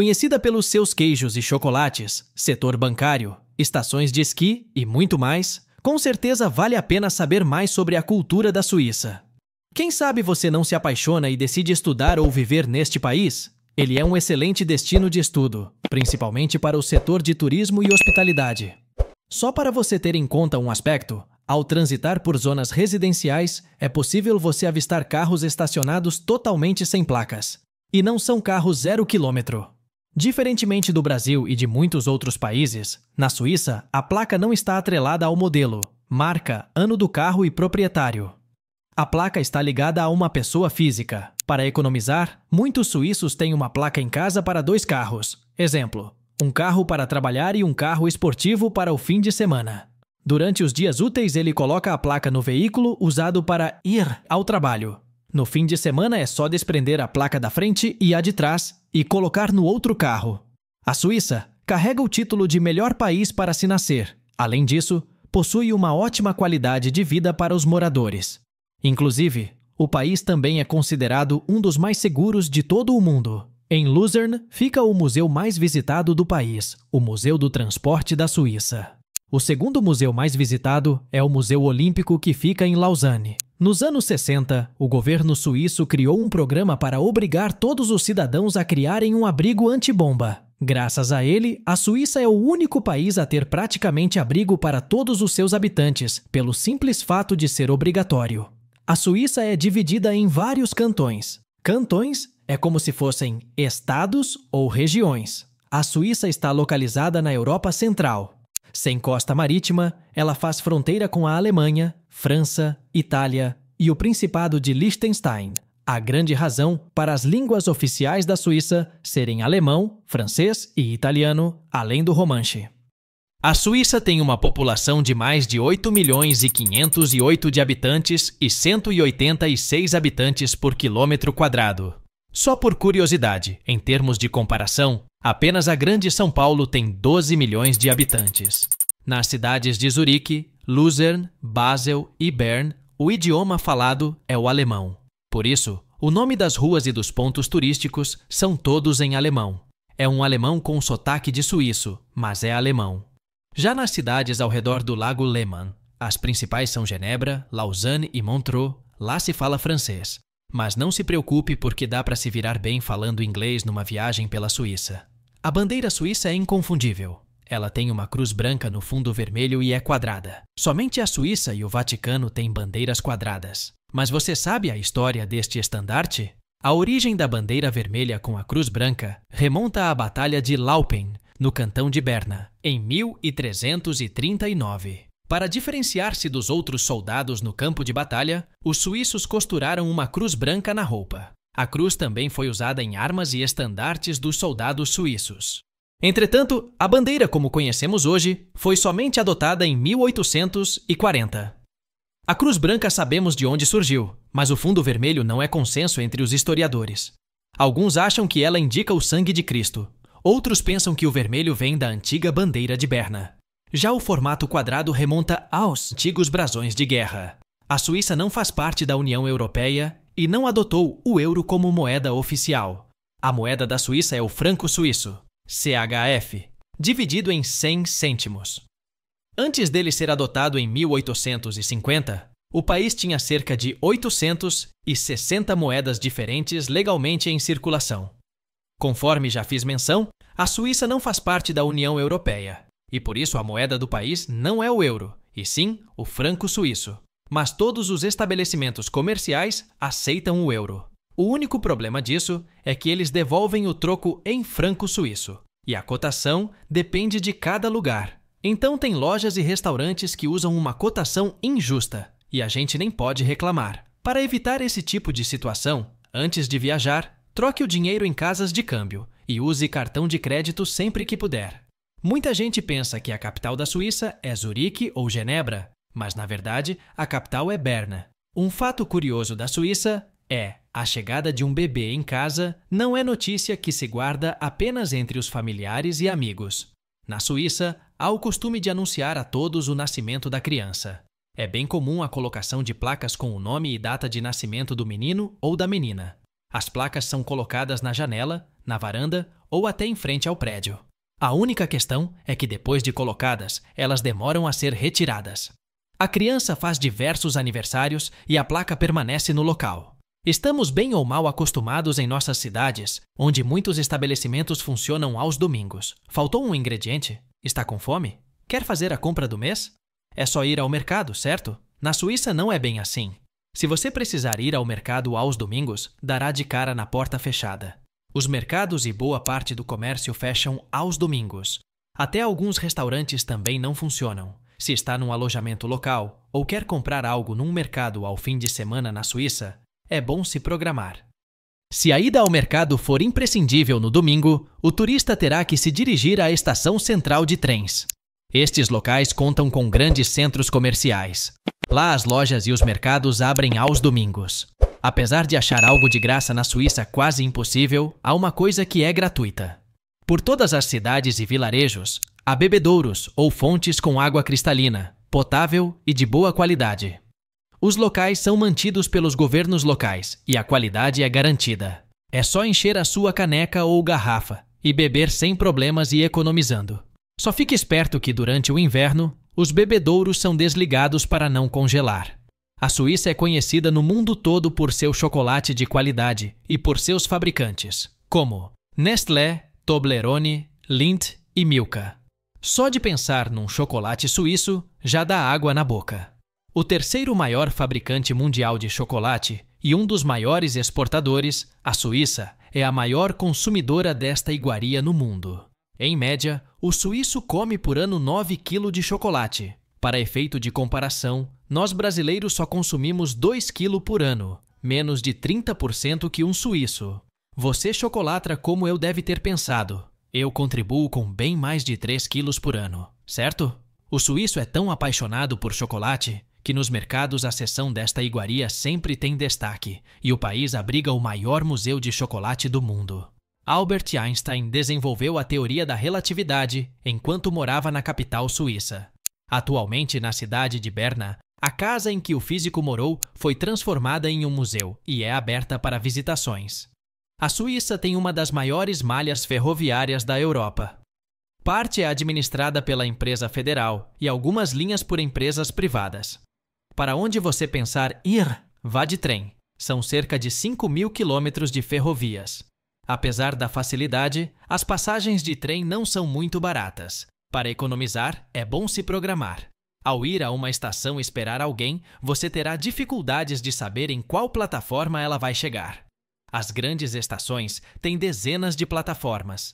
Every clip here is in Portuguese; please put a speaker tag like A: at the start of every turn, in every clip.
A: Conhecida pelos seus queijos e chocolates, setor bancário, estações de esqui e muito mais, com certeza vale a pena saber mais sobre a cultura da Suíça. Quem sabe você não se apaixona e decide estudar ou viver neste país? Ele é um excelente destino de estudo, principalmente para o setor de turismo e hospitalidade. Só para você ter em conta um aspecto, ao transitar por zonas residenciais, é possível você avistar carros estacionados totalmente sem placas. E não são carros zero quilômetro. Diferentemente do Brasil e de muitos outros países, na Suíça, a placa não está atrelada ao modelo, marca, ano do carro e proprietário. A placa está ligada a uma pessoa física. Para economizar, muitos suíços têm uma placa em casa para dois carros. Exemplo: um carro para trabalhar e um carro esportivo para o fim de semana. Durante os dias úteis, ele coloca a placa no veículo usado para ir ao trabalho. No fim de semana é só desprender a placa da frente e a de trás e colocar no outro carro. A Suíça carrega o título de melhor país para se nascer. Além disso, possui uma ótima qualidade de vida para os moradores. Inclusive, o país também é considerado um dos mais seguros de todo o mundo. Em Luzern fica o museu mais visitado do país, o Museu do Transporte da Suíça. O segundo museu mais visitado é o Museu Olímpico que fica em Lausanne. Nos anos 60, o governo suíço criou um programa para obrigar todos os cidadãos a criarem um abrigo antibomba. Graças a ele, a Suíça é o único país a ter praticamente abrigo para todos os seus habitantes, pelo simples fato de ser obrigatório. A Suíça é dividida em vários cantões. Cantões é como se fossem estados ou regiões. A Suíça está localizada na Europa Central. Sem costa marítima, ela faz fronteira com a Alemanha, França, Itália e o Principado de Liechtenstein. A grande razão para as línguas oficiais da Suíça serem alemão, francês e italiano, além do romanche. A Suíça tem uma população de mais de 8 milhões e 508 de habitantes e 186 habitantes por quilômetro quadrado. Só por curiosidade, em termos de comparação, apenas a grande São Paulo tem 12 milhões de habitantes. Nas cidades de Zurique, Luzern, Basel e Bern, o idioma falado é o alemão. Por isso, o nome das ruas e dos pontos turísticos são todos em alemão. É um alemão com sotaque de suíço, mas é alemão. Já nas cidades ao redor do Lago Lehmann, as principais são Genebra, Lausanne e Montreux, lá se fala francês. Mas não se preocupe porque dá para se virar bem falando inglês numa viagem pela Suíça. A bandeira suíça é inconfundível. Ela tem uma cruz branca no fundo vermelho e é quadrada. Somente a Suíça e o Vaticano têm bandeiras quadradas. Mas você sabe a história deste estandarte? A origem da bandeira vermelha com a cruz branca remonta à Batalha de Laupen, no cantão de Berna, em 1339. Para diferenciar-se dos outros soldados no campo de batalha, os suíços costuraram uma cruz branca na roupa. A cruz também foi usada em armas e estandartes dos soldados suíços. Entretanto, a bandeira como conhecemos hoje foi somente adotada em 1840. A Cruz Branca sabemos de onde surgiu, mas o fundo vermelho não é consenso entre os historiadores. Alguns acham que ela indica o sangue de Cristo, outros pensam que o vermelho vem da antiga bandeira de Berna. Já o formato quadrado remonta aos antigos brasões de guerra. A Suíça não faz parte da União Europeia e não adotou o euro como moeda oficial. A moeda da Suíça é o franco suíço. CHF, dividido em 100 cêntimos. Antes dele ser adotado em 1850, o país tinha cerca de 860 moedas diferentes legalmente em circulação. Conforme já fiz menção, a Suíça não faz parte da União Europeia, e por isso a moeda do país não é o euro, e sim o franco suíço. Mas todos os estabelecimentos comerciais aceitam o euro. O único problema disso é que eles devolvem o troco em franco suíço, e a cotação depende de cada lugar. Então tem lojas e restaurantes que usam uma cotação injusta, e a gente nem pode reclamar. Para evitar esse tipo de situação, antes de viajar, troque o dinheiro em casas de câmbio e use cartão de crédito sempre que puder. Muita gente pensa que a capital da Suíça é Zurique ou Genebra, mas na verdade a capital é Berna. Um fato curioso da Suíça é a chegada de um bebê em casa não é notícia que se guarda apenas entre os familiares e amigos. Na Suíça, há o costume de anunciar a todos o nascimento da criança. É bem comum a colocação de placas com o nome e data de nascimento do menino ou da menina. As placas são colocadas na janela, na varanda ou até em frente ao prédio. A única questão é que depois de colocadas, elas demoram a ser retiradas. A criança faz diversos aniversários e a placa permanece no local. Estamos bem ou mal acostumados em nossas cidades, onde muitos estabelecimentos funcionam aos domingos. Faltou um ingrediente? Está com fome? Quer fazer a compra do mês? É só ir ao mercado, certo? Na Suíça não é bem assim. Se você precisar ir ao mercado aos domingos, dará de cara na porta fechada. Os mercados e boa parte do comércio fecham aos domingos. Até alguns restaurantes também não funcionam. Se está num alojamento local ou quer comprar algo num mercado ao fim de semana na Suíça, é bom se programar. Se a ida ao mercado for imprescindível no domingo, o turista terá que se dirigir à estação central de trens. Estes locais contam com grandes centros comerciais. Lá as lojas e os mercados abrem aos domingos. Apesar de achar algo de graça na Suíça quase impossível, há uma coisa que é gratuita. Por todas as cidades e vilarejos, há bebedouros ou fontes com água cristalina, potável e de boa qualidade. Os locais são mantidos pelos governos locais e a qualidade é garantida. É só encher a sua caneca ou garrafa e beber sem problemas e economizando. Só fique esperto que durante o inverno, os bebedouros são desligados para não congelar. A Suíça é conhecida no mundo todo por seu chocolate de qualidade e por seus fabricantes, como Nestlé, Toblerone, Lindt e Milka. Só de pensar num chocolate suíço já dá água na boca. O terceiro maior fabricante mundial de chocolate e um dos maiores exportadores, a Suíça é a maior consumidora desta iguaria no mundo. Em média, o suíço come por ano 9 kg de chocolate. Para efeito de comparação, nós brasileiros só consumimos 2 kg por ano, menos de 30% que um suíço. Você chocolatra como eu deve ter pensado. Eu contribuo com bem mais de 3 quilos por ano, certo? O suíço é tão apaixonado por chocolate que nos mercados a seção desta iguaria sempre tem destaque e o país abriga o maior museu de chocolate do mundo. Albert Einstein desenvolveu a teoria da relatividade enquanto morava na capital suíça. Atualmente, na cidade de Berna, a casa em que o físico morou foi transformada em um museu e é aberta para visitações. A Suíça tem uma das maiores malhas ferroviárias da Europa. Parte é administrada pela empresa federal e algumas linhas por empresas privadas. Para onde você pensar ir, vá de trem. São cerca de 5 mil quilômetros de ferrovias. Apesar da facilidade, as passagens de trem não são muito baratas. Para economizar, é bom se programar. Ao ir a uma estação esperar alguém, você terá dificuldades de saber em qual plataforma ela vai chegar. As grandes estações têm dezenas de plataformas.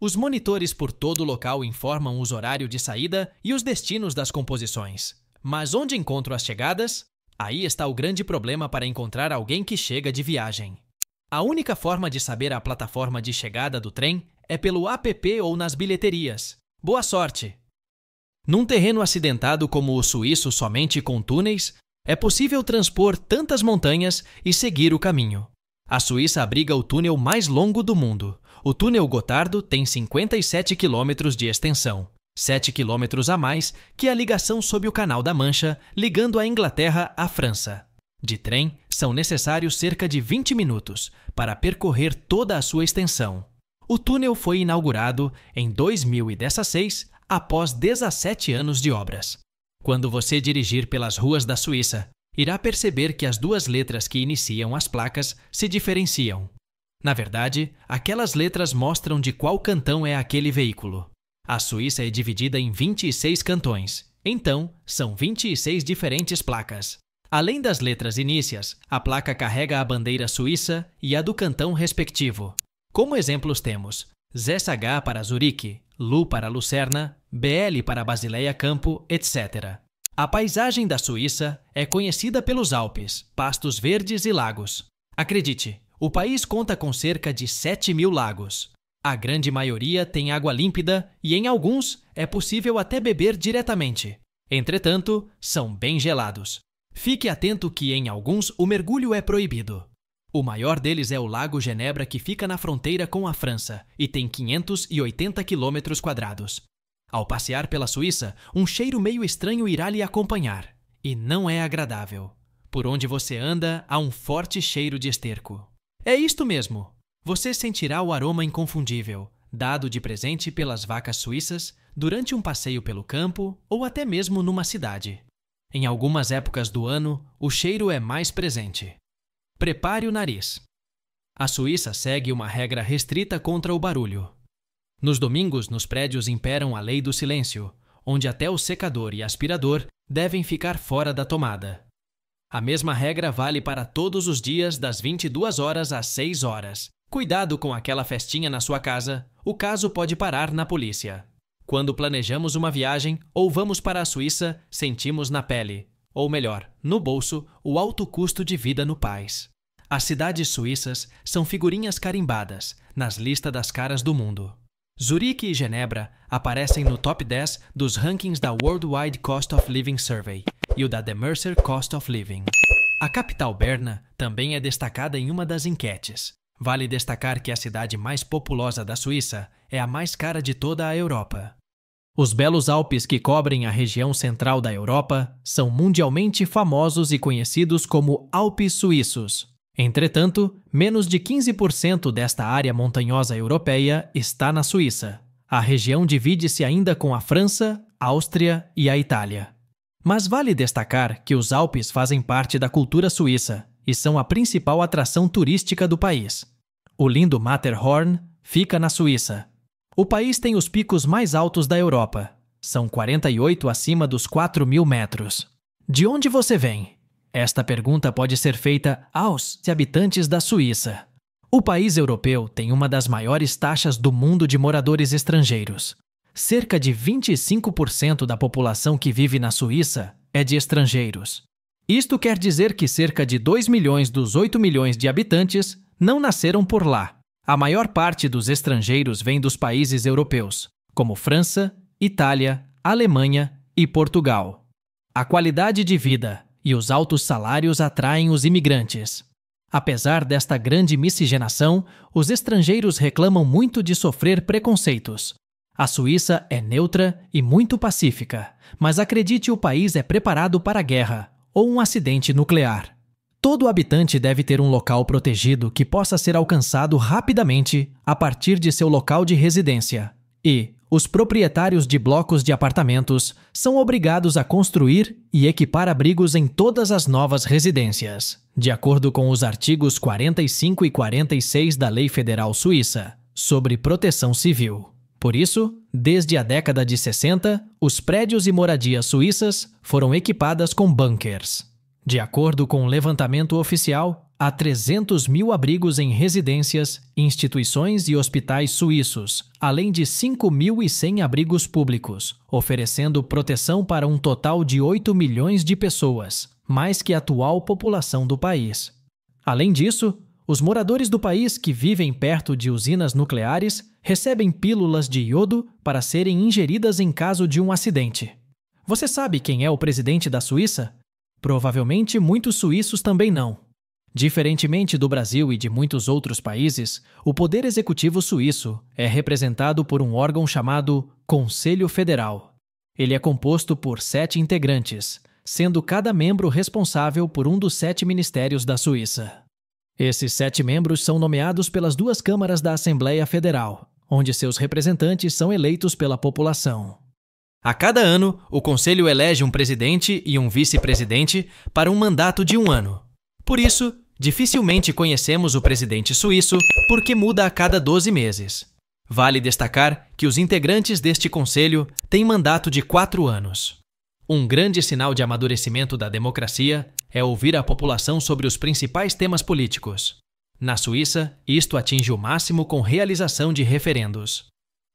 A: Os monitores por todo o local informam os horários de saída e os destinos das composições. Mas onde encontro as chegadas? Aí está o grande problema para encontrar alguém que chega de viagem. A única forma de saber a plataforma de chegada do trem é pelo app ou nas bilheterias. Boa sorte! Num terreno acidentado como o suíço somente com túneis, é possível transpor tantas montanhas e seguir o caminho. A Suíça abriga o túnel mais longo do mundo. O túnel Gotardo tem 57 quilômetros de extensão. 7 quilômetros a mais que a ligação sob o Canal da Mancha, ligando a Inglaterra à França. De trem, são necessários cerca de 20 minutos para percorrer toda a sua extensão. O túnel foi inaugurado em 2016, após 17 anos de obras. Quando você dirigir pelas ruas da Suíça, irá perceber que as duas letras que iniciam as placas se diferenciam. Na verdade, aquelas letras mostram de qual cantão é aquele veículo. A Suíça é dividida em 26 cantões, então são 26 diferentes placas. Além das letras inícias, a placa carrega a bandeira suíça e a do cantão respectivo. Como exemplos temos ZSH para Zurique, Lu para Lucerna, BL para Basileia Campo, etc. A paisagem da Suíça é conhecida pelos Alpes, pastos verdes e lagos. Acredite, o país conta com cerca de 7 mil lagos. A grande maioria tem água límpida e, em alguns, é possível até beber diretamente. Entretanto, são bem gelados. Fique atento que, em alguns, o mergulho é proibido. O maior deles é o Lago Genebra, que fica na fronteira com a França e tem 580 quilômetros quadrados. Ao passear pela Suíça, um cheiro meio estranho irá lhe acompanhar. E não é agradável. Por onde você anda, há um forte cheiro de esterco. É isto mesmo, você sentirá o aroma inconfundível, dado de presente pelas vacas suíças durante um passeio pelo campo ou até mesmo numa cidade. Em algumas épocas do ano, o cheiro é mais presente. Prepare o nariz. A Suíça segue uma regra restrita contra o barulho. Nos domingos, nos prédios imperam a lei do silêncio, onde até o secador e aspirador devem ficar fora da tomada. A mesma regra vale para todos os dias das 22 horas às 6 horas, Cuidado com aquela festinha na sua casa, o caso pode parar na polícia. Quando planejamos uma viagem ou vamos para a Suíça, sentimos na pele, ou melhor, no bolso, o alto custo de vida no país. As cidades suíças são figurinhas carimbadas nas listas das caras do mundo. Zurique e Genebra aparecem no top 10 dos rankings da Worldwide Cost of Living Survey e o da The Mercer Cost of Living. A capital Berna também é destacada em uma das enquetes, Vale destacar que a cidade mais populosa da Suíça é a mais cara de toda a Europa. Os belos Alpes que cobrem a região central da Europa são mundialmente famosos e conhecidos como Alpes Suíços. Entretanto, menos de 15% desta área montanhosa europeia está na Suíça. A região divide-se ainda com a França, a Áustria e a Itália. Mas vale destacar que os Alpes fazem parte da cultura suíça e são a principal atração turística do país. O lindo Matterhorn fica na Suíça. O país tem os picos mais altos da Europa. São 48 acima dos 4 mil metros. De onde você vem? Esta pergunta pode ser feita aos habitantes da Suíça. O país europeu tem uma das maiores taxas do mundo de moradores estrangeiros. Cerca de 25% da população que vive na Suíça é de estrangeiros. Isto quer dizer que cerca de 2 milhões dos 8 milhões de habitantes não nasceram por lá. A maior parte dos estrangeiros vem dos países europeus, como França, Itália, Alemanha e Portugal. A qualidade de vida e os altos salários atraem os imigrantes. Apesar desta grande miscigenação, os estrangeiros reclamam muito de sofrer preconceitos. A Suíça é neutra e muito pacífica, mas acredite, o país é preparado para a guerra ou um acidente nuclear. Todo habitante deve ter um local protegido que possa ser alcançado rapidamente a partir de seu local de residência. E os proprietários de blocos de apartamentos são obrigados a construir e equipar abrigos em todas as novas residências, de acordo com os artigos 45 e 46 da Lei Federal Suíça sobre Proteção Civil. Por isso, desde a década de 60, os prédios e moradias suíças foram equipadas com bunkers. De acordo com o um levantamento oficial, há 300 mil abrigos em residências, instituições e hospitais suíços, além de 5.100 abrigos públicos, oferecendo proteção para um total de 8 milhões de pessoas, mais que a atual população do país. Além disso, os moradores do país que vivem perto de usinas nucleares recebem pílulas de iodo para serem ingeridas em caso de um acidente. Você sabe quem é o presidente da Suíça? Provavelmente muitos suíços também não. Diferentemente do Brasil e de muitos outros países, o poder executivo suíço é representado por um órgão chamado Conselho Federal. Ele é composto por sete integrantes, sendo cada membro responsável por um dos sete ministérios da Suíça. Esses sete membros são nomeados pelas duas câmaras da Assembleia Federal, onde seus representantes são eleitos pela população. A cada ano, o Conselho elege um presidente e um vice-presidente para um mandato de um ano. Por isso, dificilmente conhecemos o presidente suíço, porque muda a cada 12 meses. Vale destacar que os integrantes deste conselho têm mandato de quatro anos. Um grande sinal de amadurecimento da democracia é ouvir a população sobre os principais temas políticos. Na Suíça, isto atinge o máximo com realização de referendos.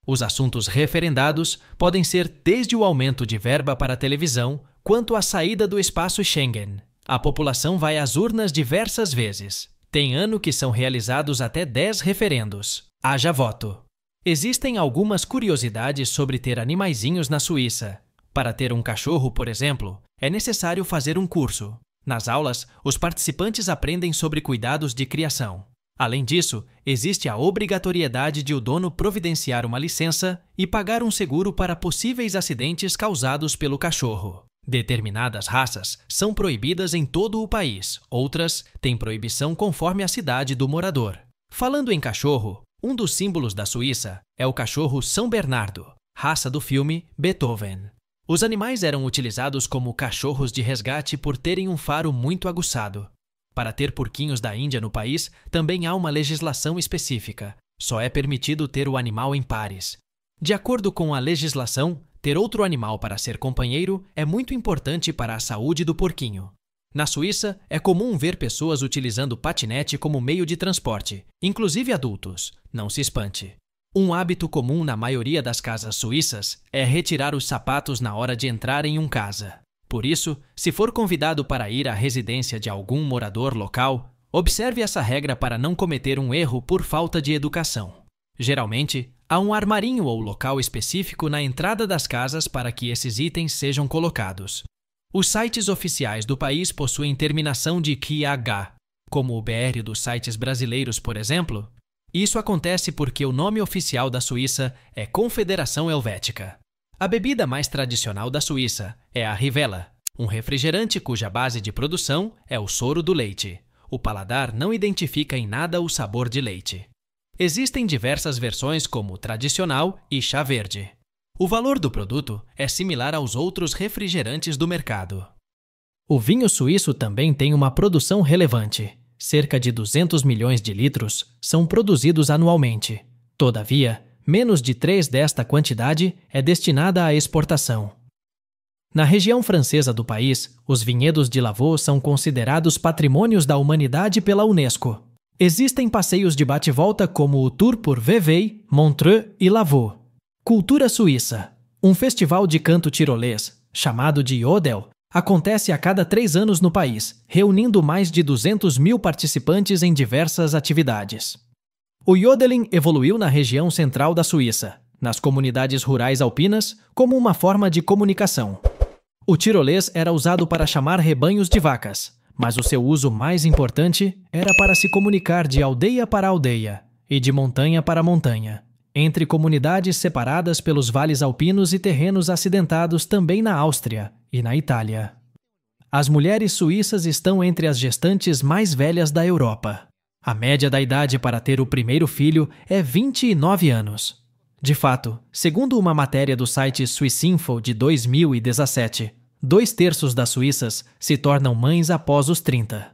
A: Os assuntos referendados podem ser desde o aumento de verba para a televisão quanto à saída do espaço Schengen. A população vai às urnas diversas vezes. Tem ano que são realizados até 10 referendos. Haja voto. Existem algumas curiosidades sobre ter animaizinhos na Suíça, para ter um cachorro, por exemplo, é necessário fazer um curso. Nas aulas, os participantes aprendem sobre cuidados de criação. Além disso, existe a obrigatoriedade de o dono providenciar uma licença e pagar um seguro para possíveis acidentes causados pelo cachorro. Determinadas raças são proibidas em todo o país, outras têm proibição conforme a cidade do morador. Falando em cachorro, um dos símbolos da Suíça é o cachorro São Bernardo, raça do filme Beethoven. Os animais eram utilizados como cachorros de resgate por terem um faro muito aguçado. Para ter porquinhos da Índia no país, também há uma legislação específica. Só é permitido ter o animal em pares. De acordo com a legislação, ter outro animal para ser companheiro é muito importante para a saúde do porquinho. Na Suíça, é comum ver pessoas utilizando patinete como meio de transporte, inclusive adultos. Não se espante. Um hábito comum na maioria das casas suíças é retirar os sapatos na hora de entrar em um casa. Por isso, se for convidado para ir à residência de algum morador local, observe essa regra para não cometer um erro por falta de educação. Geralmente, há um armarinho ou local específico na entrada das casas para que esses itens sejam colocados. Os sites oficiais do país possuem terminação de QH, como o BR dos sites brasileiros, por exemplo, isso acontece porque o nome oficial da Suíça é Confederação Helvética. A bebida mais tradicional da Suíça é a Rivella, um refrigerante cuja base de produção é o soro do leite. O paladar não identifica em nada o sabor de leite. Existem diversas versões, como tradicional e chá verde. O valor do produto é similar aos outros refrigerantes do mercado. O vinho suíço também tem uma produção relevante cerca de 200 milhões de litros são produzidos anualmente. Todavia, menos de 3 desta quantidade é destinada à exportação. Na região francesa do país, os vinhedos de Lavaux são considerados patrimônios da humanidade pela Unesco. Existem passeios de bate-volta como o Tour por Vevey, Montreux e Lavaux. Cultura Suíça. Um festival de canto tirolês, chamado de Odel acontece a cada três anos no país, reunindo mais de 200 mil participantes em diversas atividades. O yodeling evoluiu na região central da Suíça, nas comunidades rurais alpinas, como uma forma de comunicação. O tirolês era usado para chamar rebanhos de vacas, mas o seu uso mais importante era para se comunicar de aldeia para aldeia e de montanha para montanha, entre comunidades separadas pelos vales alpinos e terrenos acidentados também na Áustria, e na Itália. As mulheres suíças estão entre as gestantes mais velhas da Europa. A média da idade para ter o primeiro filho é 29 anos. De fato, segundo uma matéria do site Swissinfo de 2017, dois terços das suíças se tornam mães após os 30.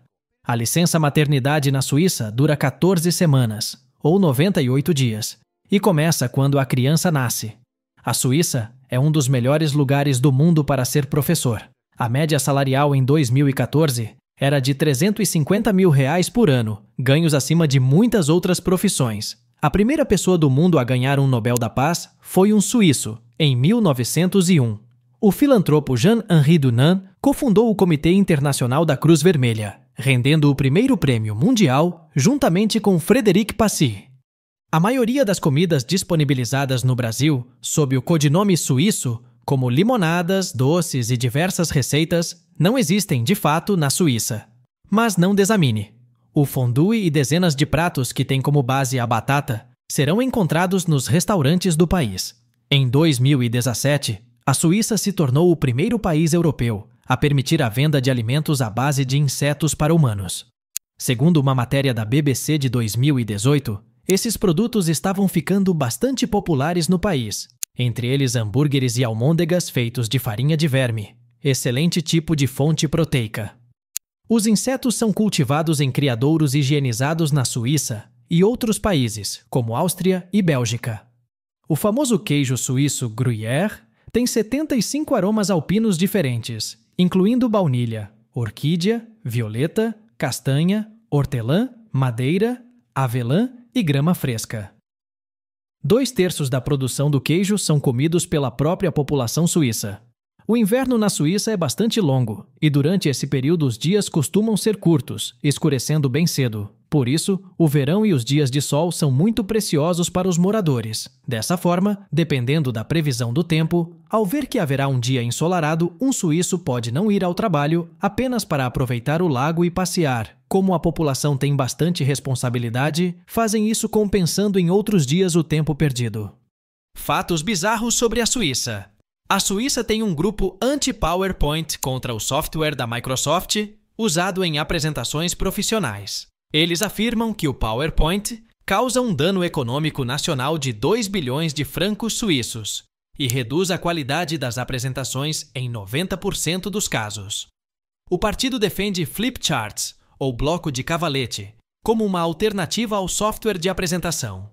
A: A licença maternidade na Suíça dura 14 semanas, ou 98 dias, e começa quando a criança nasce. A Suíça é um dos melhores lugares do mundo para ser professor. A média salarial em 2014 era de 350 mil reais por ano, ganhos acima de muitas outras profissões. A primeira pessoa do mundo a ganhar um Nobel da Paz foi um suíço, em 1901. O filantropo Jean-Henri Dunant cofundou o Comitê Internacional da Cruz Vermelha, rendendo o primeiro prêmio mundial juntamente com Frederic Passy. A maioria das comidas disponibilizadas no Brasil, sob o codinome suíço, como limonadas, doces e diversas receitas, não existem de fato na Suíça. Mas não desamine. O fondue e dezenas de pratos que têm como base a batata serão encontrados nos restaurantes do país. Em 2017, a Suíça se tornou o primeiro país europeu a permitir a venda de alimentos à base de insetos para humanos. Segundo uma matéria da BBC de 2018, esses produtos estavam ficando bastante populares no país, entre eles hambúrgueres e almôndegas feitos de farinha de verme, excelente tipo de fonte proteica. Os insetos são cultivados em criadouros higienizados na Suíça e outros países, como Áustria e Bélgica. O famoso queijo suíço Gruyère tem 75 aromas alpinos diferentes, incluindo baunilha, orquídea, violeta, castanha, hortelã, madeira, avelã e grama fresca. Dois terços da produção do queijo são comidos pela própria população suíça. O inverno na Suíça é bastante longo, e durante esse período os dias costumam ser curtos, escurecendo bem cedo. Por isso, o verão e os dias de sol são muito preciosos para os moradores. Dessa forma, dependendo da previsão do tempo, ao ver que haverá um dia ensolarado, um suíço pode não ir ao trabalho apenas para aproveitar o lago e passear. Como a população tem bastante responsabilidade, fazem isso compensando em outros dias o tempo perdido. Fatos bizarros sobre a Suíça. A Suíça tem um grupo anti-PowerPoint contra o software da Microsoft usado em apresentações profissionais. Eles afirmam que o PowerPoint causa um dano econômico nacional de 2 bilhões de francos suíços e reduz a qualidade das apresentações em 90% dos casos. O partido defende flip charts, ou bloco de cavalete, como uma alternativa ao software de apresentação.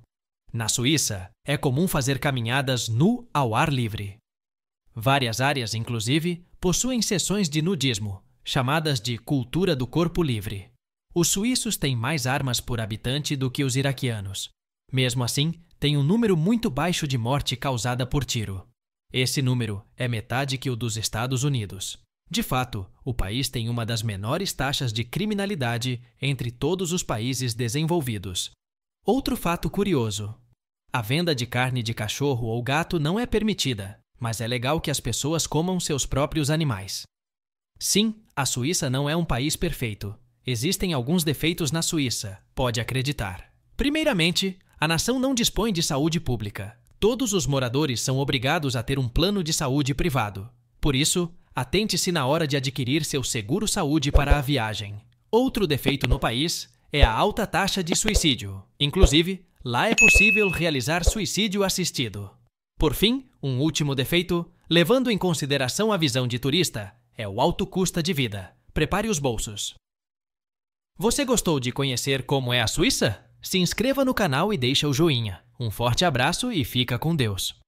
A: Na Suíça, é comum fazer caminhadas nu ao ar livre. Várias áreas, inclusive, possuem sessões de nudismo, chamadas de cultura do corpo livre. Os suíços têm mais armas por habitante do que os iraquianos. Mesmo assim, tem um número muito baixo de morte causada por tiro. Esse número é metade que o dos Estados Unidos. De fato, o país tem uma das menores taxas de criminalidade entre todos os países desenvolvidos. Outro fato curioso: a venda de carne de cachorro ou gato não é permitida, mas é legal que as pessoas comam seus próprios animais. Sim, a Suíça não é um país perfeito, Existem alguns defeitos na Suíça, pode acreditar. Primeiramente, a nação não dispõe de saúde pública. Todos os moradores são obrigados a ter um plano de saúde privado. Por isso, atente-se na hora de adquirir seu seguro saúde para a viagem. Outro defeito no país é a alta taxa de suicídio. Inclusive, lá é possível realizar suicídio assistido. Por fim, um último defeito, levando em consideração a visão de turista, é o alto custo de vida. Prepare os bolsos. Você gostou de conhecer como é a Suíça? Se inscreva no canal e deixa o joinha. Um forte abraço e fica com Deus.